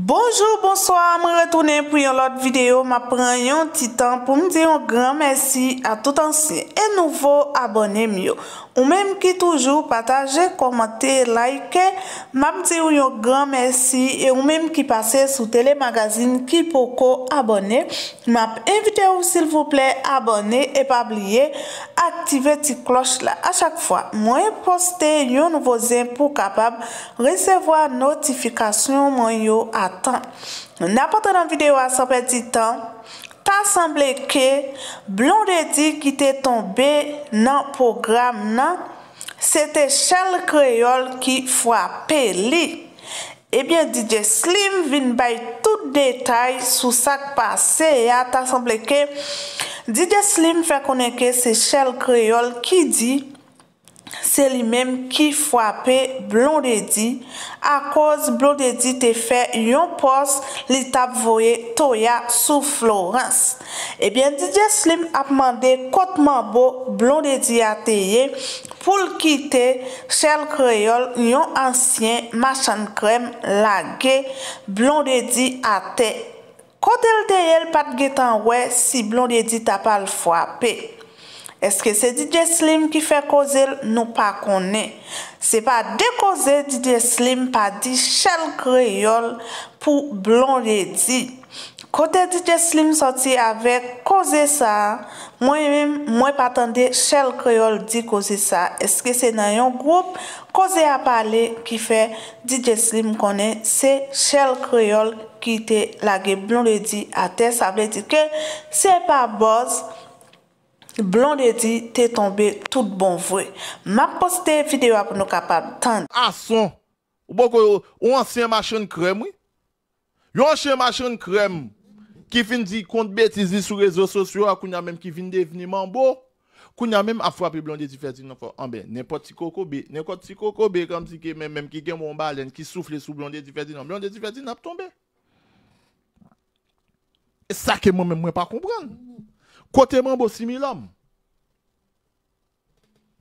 Bonjour, bonsoir, mwen retounen pou yon lot videyo. Mwen prenen yon titan pou mwen deyon gran mersi a tout ansen. E nouvo abonnen myo. Ou mèm ki toujou pataje, komante, laike, mèm te ou yon gran mèsi e ou mèm ki pase sou telemagazine ki po ko abone. Mèm invite ou sil vouple abone e pa bliye aktive ti kloche la. A chak fwa mwen poste yon nouvo zin pou kapab resevo a notifikasyon mwen yon atan. Mwen apote nan videyo a sope ti tan. ta semble ke blon de di ki te tombe nan program nan, se te chal kreyol ki fwa peli. Ebyen eh DJ Slim vin bay tout detay sou sak pase ya, ta semble ke DJ Slim fwa koneke se chal kreyol ki di, Se li menm ki fwape blondedi a koz blondedi te fe yon pos li tap voye Toya sou Florence. Ebyen Didier Slim ap mande kotman bo blondedi ate ye pou l kite chel kreyol yon ansyen machan krem lage blondedi ate. Kotel deye l pat getan we si blondedi tapal fwape. Eske se DJ Slim ki fe kozel nou pa kone? Se pa de kozel DJ Slim pa di shell kreol pou blon redi? Kote DJ Slim soti avek kozel sa, mwen mwen patande shell kreol di kozel sa. Eske se nan yon group kozel a pale ki fe DJ Slim kone se shell kreol ki te lage blon redi ate? Sa vle di ke se pa boz? Blondie di te tombe tout bon vwe. Ma poste videyo ap nou kapab tan. Asan! Ou ansey ma chen krem, oui? Ou ansey ma chen krem, ki fin di kont betizi sou rezo sosyo akoun ya menm ki fin deviniman bo, akoun ya menm ap fwa pi blondie di ferdi nan fo. Anbe, nenpo ti koko be, nenpo ti koko be, kamsi ki menm menm ki gen moun balen, ki soufle sou blondie di ferdi nan, blondie di ferdi nan ap tombe. E sa ke mwen menm mwen pa kompran. Côté Mambo hommes.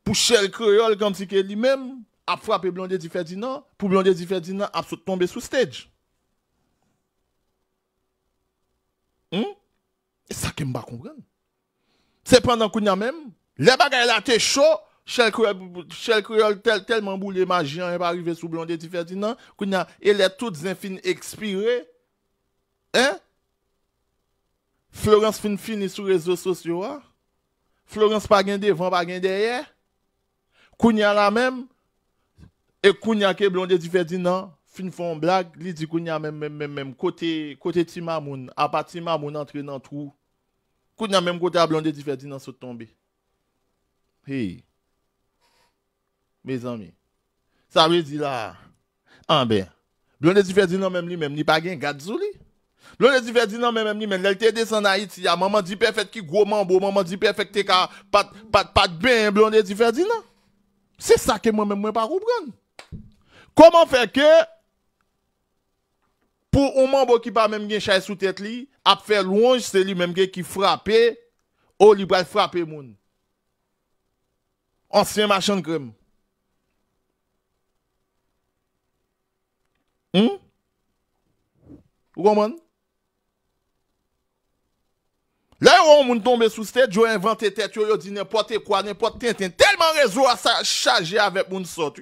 pour Shell Creole, comme si lui-même a frappé Blondé Di Ferdinand, pour Blondé Di Ferdinand a tombé sous stage. Hein Et ça je ne comprends C'est pendant qu'on a même, les bagages là, étaient chaud, Chel Creole tellement boule hein, il est arrivé sous Blondé Di Ferdinand, qu'on a, et les toutes expirées, hein? Florence fin non, fin ni sou rezo sosyo wa. Florence pa gen de evan, pa gen de ye. Kounia la men. E kounia ke blonde di ferdi nan. Fin fon blag, li di kounia men men men men. Kote, kote ti mamoun. A pa ti mamoun entre nan tou. Kounia men kote a blonde di ferdi nan sou tombe. Hey. Me zan mi. Sa we di la. An ah be. Blonde di ferdi nan men men men. Ni pa gen gadzou li. Blonè di ferdi nan mè mèm ni men, lèl te de sanayit si ya mèm an di perfekte ki gwo mèm bo, mèm an di perfekte ka pat ben, blonè di ferdi nan. Se sa ke mèm mèm mwen pa roubran. Koman feke, pou mèm mèm bo ki pa mèm gen chay sou tet li, ap fe louanj se li mèm gen ki frape, ou oh, li brel frape moun. Ansyen mèm chan krem. Hmm? Gwo mèm mèm? Lè yon moun tombe sou stè, djo inventè tètyo, yon di nèpotè kwa, nèpotè tèntè, tèlman rezou a sa chaje avèp moun sòt.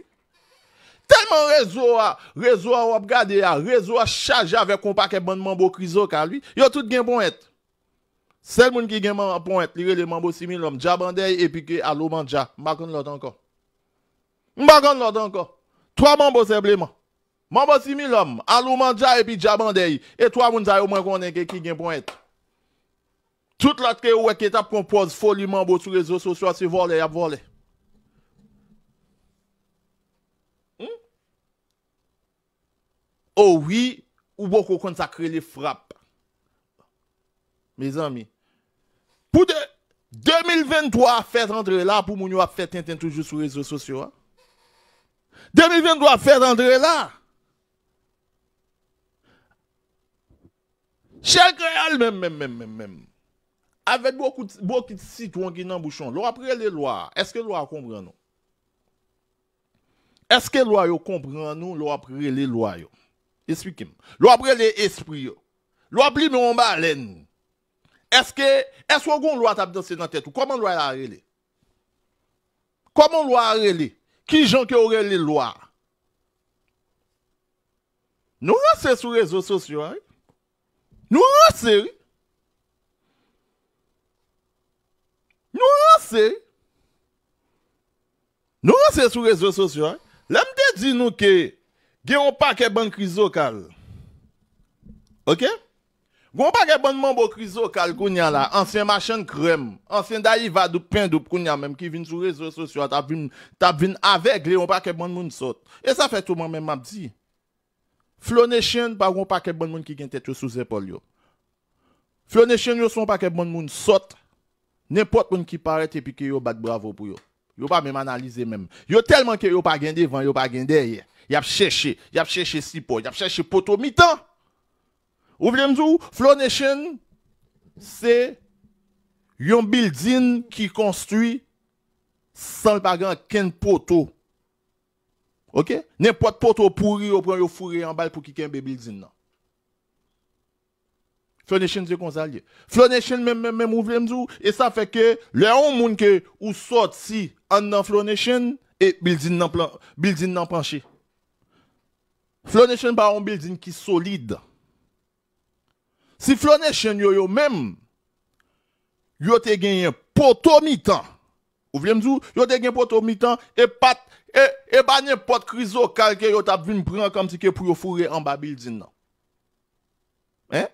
Tèlman rezou a, rezou a wop gade ya, rezou a chaje avèp kompakè ban mambo krizo ka lwi, yon tout gen pounèt. Sèl moun ki gen pounèt, lirè le mambo similom, Dja Bandèy epi ke alouman Dja, mbakon lot anko. Mbakon lot anko. Twa mambo sebleman. Mambo similom, alouman Dja epi Dja Bandèy, etwa moun zayou mwen konen ke ki gen pounèt. Tout l'autre que ouais qui t'a foliment sur les réseaux sociaux, c'est voler, a voler. Hmm? Oh oui, ou beaucoup consacrer les frappes. Mes amis, pour 2023 faire rentrer là pour moun a fait tintin toujours sur les réseaux sociaux. 2023 faire rentrer là. Chèque même, même, même, même, même. Avet bokit sit wongi nan bouchon. Lwa prele lwa. Eske lwa kompren nou? Eske lwa yo kompren nou? Lwa prele lwa yo. Espikim. Lwa prele espri yo. Lwa pri me wamba alen nou. Eske, esko goun lwa tabidansi nan tetou? Koman lwa yo arele? Koman lwa arele? Ki jan ke orele lwa? Nou rase sou rezo sosyo an? Nou rase... Nou anse sou rezo sosyo an Lam de di nou ke Ge yon pa ke bon krizokal Ok Gon pa ke bon moun bo krizokal Goun ya la anse machan krem Anse da yi va dupen dup koun ya men Ki vin sou rezo sosyo an Ta vin avek le yon pa ke bon moun sot E sa fe touman men map di Flo ne chen pa yon pa ke bon moun Ki gen tet yo sou zepol yo Flo ne chen yo son pa ke bon moun sot N'importe qui qui paraît et puis qui yo bat bravo pour yo. Yo pas même analyser même. Yo tellement que yo pas gain devant, yo pas gain derrière. Y a cherché, y a cherché support y a cherché poteau Mitan. Ou voulez me dire, Flow Nation, c'est un building qui construit sans le qu'un poteau. Ok? N'importe poteau pourri, vous prend le fourré en balle pour qu'il y ait un building. Non. Flonéchine, c'est comme ça. Flonéchine, même, même, même, ouvre Et ça fait que, le on qui que, ou sorti, en dans Flonéchine, et building dans plan, building dans penché. Flonéchine, par un building qui solide. Si Flonéchine, yo, yo, même, yo te gagné poteau mi-temps. Ou vle mdou, yo te gen poto mitan, et pat, et et ba nye pot krizo kalke yo tap vin pran comme si ke pou yo en en bas building nan. Hein?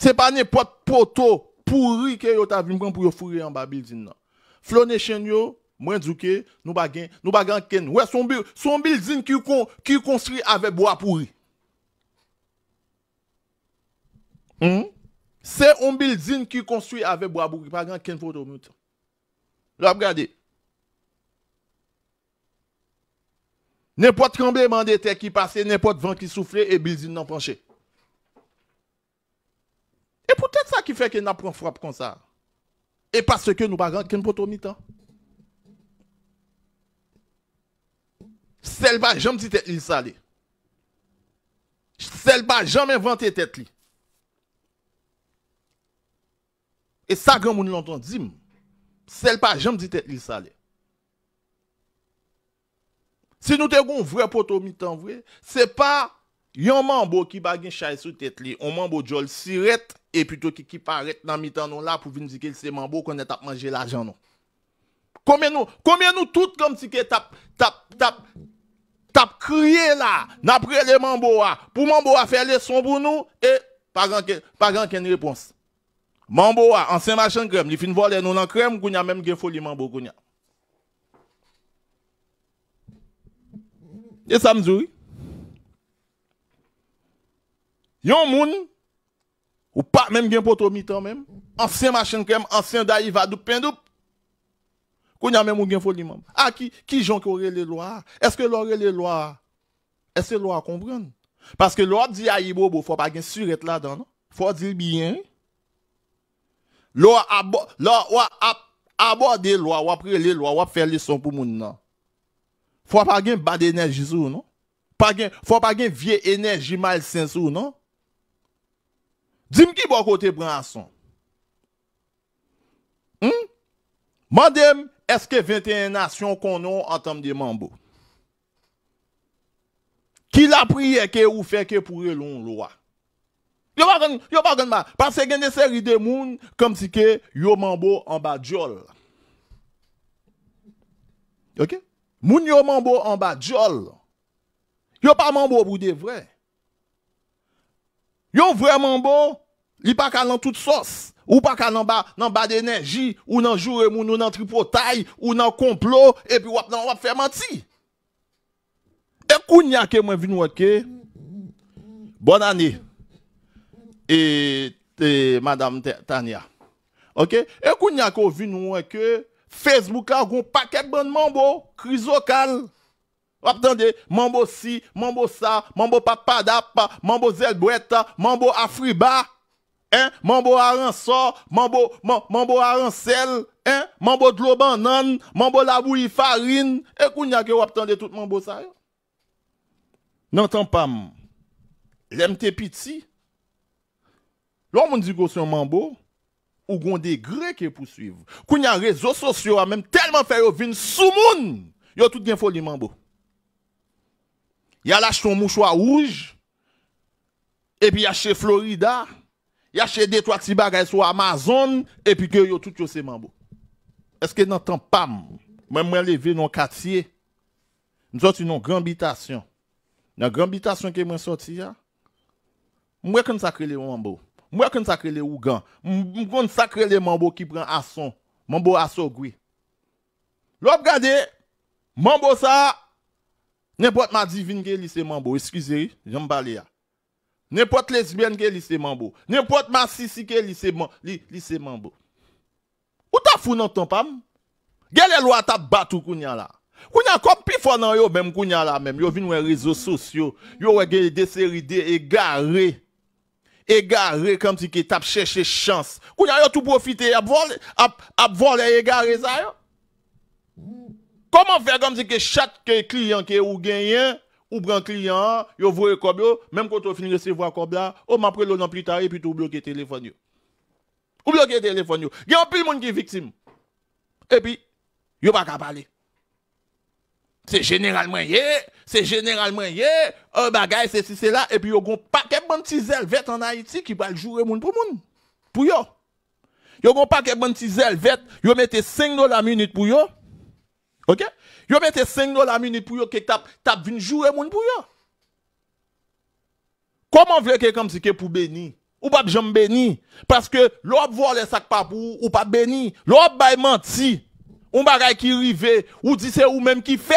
Se pa ne pot poto pouri ke yo ta vim kon pou yo fouri an ba bilzin nan. Flo ne chen yo, mwen dzuke, nou bagan ken. Ouè, son bilzin ki yu konstri avè bo apouri. Hmm? Se on bilzin ki yu konstri avè bo apouri. Pa gan ken poto mwen tan. La m gade. Nepot kambè mande te ki pase, nepot van ki souffle e bilzin nan panche. ki fè kè nan pran frap kon sa? E pa sè kè nou bagan kè nou potomitan? Sèl ba jom di tèt li salè. Sèl ba jom inventè tèt li. E sa gen moun lontan zim, sèl ba jom di tèt li salè. Si nou te goun vre potomitan vre, se pa yon manbo ki bagen chay sou tèt li, yon manbo jol sirèt, E pwitou ki ki paret nan mitan nou la pou vin zike lise mambo konen tap manje la jan non. nou. Kome nou, kome nou tout konen zike tap, tap, tap, tap kriye la nan prele mambo wa. Pou mambo wa fè lè son pou nou, e, pa ran ken, pa ran ken repons. Mambo wa, anseman chan krem, li fin volen nou nan krem kounya menm gen foli mambo kounya. E sa mzuri? Yon mouni, Ou pa mèm gen po to mitan mèm? Ansen machin kèm, ansen da yi va dup, pendup? Kou nyan mèm ou gen foli mèm? A ah, ki, ki jonk yore le loa? Eske lore le loa? Eske loa kompran? Paske loa di a yi bobo, fò pa gen suret la dan, no? Fò di l biyen? Loa abo, loa wap, abo de loa, wap re le loa, wap fè lison pou moun nan. Fò pa gen bad enerji sou, no? Fò pa gen vie enerji mal sensou, no? Dim ki bo kote branson? Hmm? Mandem, eske 21 nasyon konon an tom di mambo? Ki la priye ke ou feke pou relon lwa? Yo bagan ma, pase gen de seri de moun, kom si ke yo mambo an ba djol. Moun yo mambo an ba djol, yo pa mambo pou de vrey. Yon vraiment ne sont pas ka dans toute sauce. Ou pas ka dans bas, dans bas d'énergie, ou dans jour et moun, ou dans tripotaille, ou dans complot, et puis on va faire mentir. Et kounya ke mwen vin ke, bonne année. Et, madame Tania. OK? Et kounya ko vin que Facebook a un paquet de bon mambo, crise locale. Wap tande, mambo si, mambo sa, mambo papadapa, mambo zelbweta, mambo afriba, mambo aransor, mambo aransel, mambo dlo banan, mambo laboui farin, e koun ya ge wap tande tout mambo sa yo. Nantan pam, jem te piti, lò moun di gosyon mambo, ou gonde greke pou suiv, koun ya rezo sosyo a menm telman fè yo vin sou moun, yo tout gen foli mambo. il a lâché son mouchoir rouge, et puis il a chez Florida, il a chez des trois petits bagages sur Amazon, et puis que yo tout yo c'est mambo. Est-ce que n'entend pas, même moi levé dans quartier, nous sorti dans grande habitation. Dans grande habitation que hein? moi sorti là, moi comme sacré les mambo. Moi comme sacré les ougan, moi comme sacré les mambo qui prend à son, mambo à son gris. L'op gade, mambo ça N'importe ma divine qui est Mambo, excusez, j'en parle là. Hein. N'importe lesbienne qui est lycée Mambo, n'importe ma sissi qui est lycée Mambo. Où t'as fou dans ton pam? Quelle loi t'a battu kounya là? Kounya comme plus fort dans yo même kounya là même, yo les réseaux sociaux, yo wè des séries égaré Égaré comme si qui cherchais chance. Kounya yo tout profiter, a voler, ap égaré ça yo. Comment faire comme si que chaque client qui ou gagne, ou prend client, yo voye le même quand on finit de recevoir le là, vous m'a le nom plus tard et puis bloques le téléphone Vous Ou le téléphone Il y a un de monde qui est victime. Et puis, a pas qu'à parler. C'est généralement yé, c'est généralement yé, un bagage, c'est si c'est là, et puis a pas paquet de petits vêtements en Haïti qui va le jouer pour pour monde. Pour yo. a pas paquet bon petits vêtements, yo mettez 5 dollars minute pour yo. OK Yo mette 5 dollars minute pour yo que tap tap vinn jouer moun pour yo. Comment veut que comme si que pour béni ou pas j'en béni parce que l'op les sac pas pour ou pas béni, l'op bay menti. ou bagay qui rive, ou dit c'est ou même qui fait,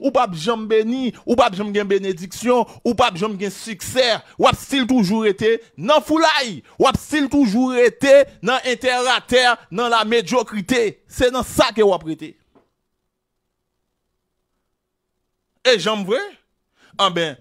ou pas j'en béni, ou pas jamais gen bénédiction, ou pas jamais gen succès, ou a toujours été dans foulaille, ou a style toujours été dans interrater, dans la médiocrité. C'est dans ça que ou a et j'en veux. ah ben,